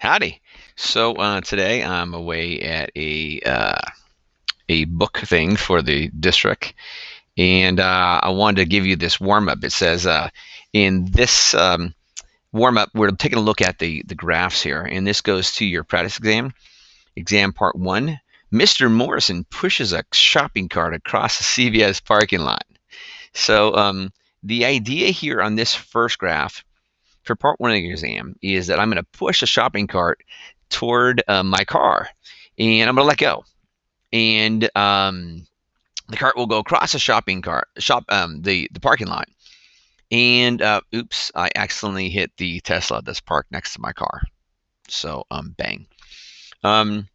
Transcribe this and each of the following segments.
Howdy. So uh, today I'm away at a uh, a book thing for the district, and uh, I wanted to give you this warm up. It says uh, in this um, warm up we're taking a look at the the graphs here, and this goes to your practice exam, exam part one. Mr. Morrison pushes a shopping cart across the CVS parking lot. So um, the idea here on this first graph for part one of the exam is that I'm going to push a shopping cart toward uh, my car and I'm going to let go. And um, the cart will go across the shopping cart, shop, um, the, the parking lot. And uh, oops, I accidentally hit the Tesla that's parked next to my car. So um, bang. Um,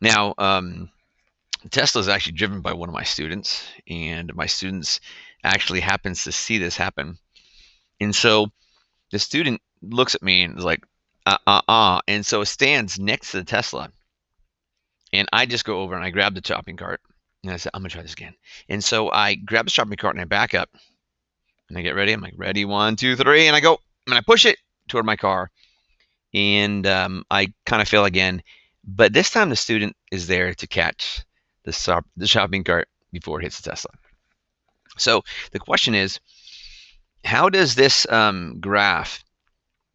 now, um, Tesla is actually driven by one of my students, and my students actually happens to see this happen. And so the student looks at me and is like, uh, uh, uh. And so it stands next to the Tesla. And I just go over and I grab the shopping cart and I said, I'm going to try this again. And so I grab the shopping cart and I back up and I get ready. I'm like, ready, one, two, three. And I go and I push it toward my car. And um, I kind of fail again. But this time the student is there to catch the, shop, the shopping cart before it hits the Tesla. So the question is, how does this um, graph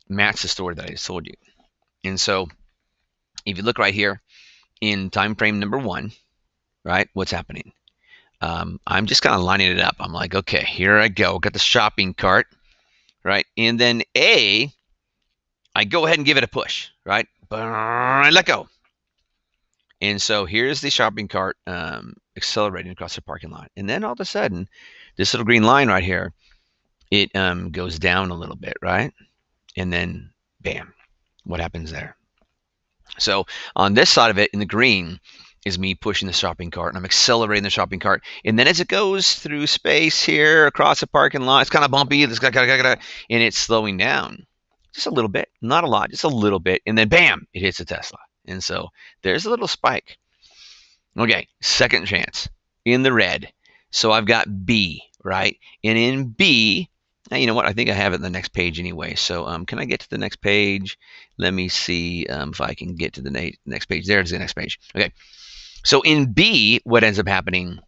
match the story that I told you? And so if you look right here in time frame number one, right, what's happening? Um, I'm just kind of lining it up. I'm like, okay, here I go. Got the shopping cart, right? And then A, I go ahead and give it a push, right? let go. And so here's the shopping cart um, accelerating across the parking lot. And then all of a sudden, this little green line right here – it um, goes down a little bit, right? And then bam, what happens there? So on this side of it in the green is me pushing the shopping cart and I'm accelerating the shopping cart. And then as it goes through space here across the parking lot, it's kind of bumpy, and it's slowing down just a little bit, not a lot, just a little bit. And then bam, it hits a Tesla. And so there's a little spike. Okay, second chance in the red. So I've got B, right? And in B, now, you know what? I think I have it in the next page anyway. So um, can I get to the next page? Let me see um, if I can get to the na- next page. There it is, the next page. Okay. So in B, what ends up happening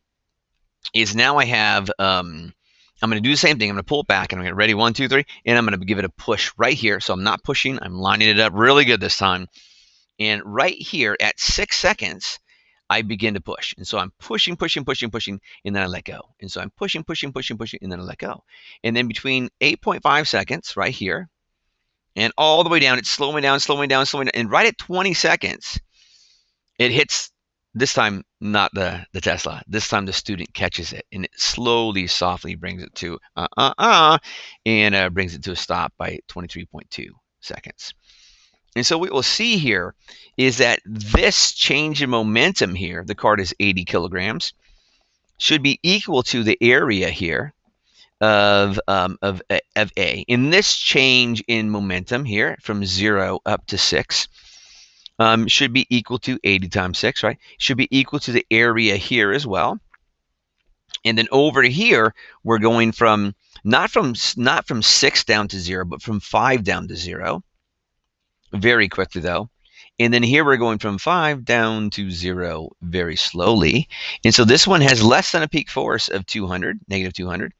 is now I have, um, I'm going to do the same thing. I'm going to pull it back and I'm going to ready one, two, three, and I'm going to give it a push right here. So I'm not pushing. I'm lining it up really good this time. And right here at six seconds, I begin to push. And so I'm pushing, pushing, pushing, pushing, and then I let go. And so I'm pushing, pushing, pushing, pushing, and then I let go. And then between 8.5 seconds right here and all the way down, it's slowing down, slowing down, slowing down. And right at 20 seconds, it hits this time not the, the Tesla. This time the student catches it and it slowly, softly brings it to uh uh uh and uh, brings it to a stop by 23.2 seconds. And so what we'll see here is that this change in momentum here, the card is 80 kilograms, should be equal to the area here of, um, of, uh, of A. In this change in momentum here from 0 up to 6 um, should be equal to 80 times 6, right? Should be equal to the area here as well. And then over here, we're going from not from not from 6 down to 0, but from 5 down to 0 very quickly though. And then here we're going from five down to zero very slowly. And so this one has less than a peak force of 200, negative 200.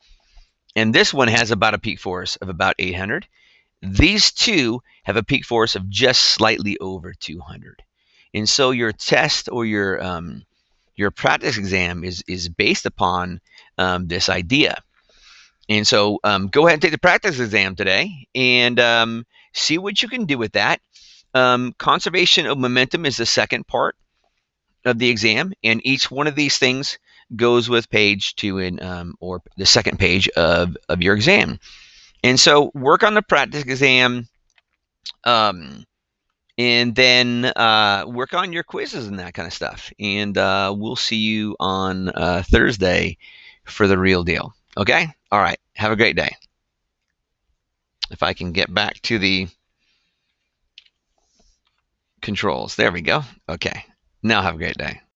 And this one has about a peak force of about 800. These two have a peak force of just slightly over 200. And so your test or your um, your practice exam is is based upon um, this idea. And so um, go ahead and take the practice exam today and um, see what you can do with that. Um, conservation of momentum is the second part of the exam, and each one of these things goes with page two and um, or the second page of, of your exam. And so work on the practice exam, um, and then uh, work on your quizzes and that kind of stuff. And uh, we'll see you on uh, Thursday for the real deal. Okay? All right. Have a great day. If I can get back to the controls. There we go. Okay. Now have a great day.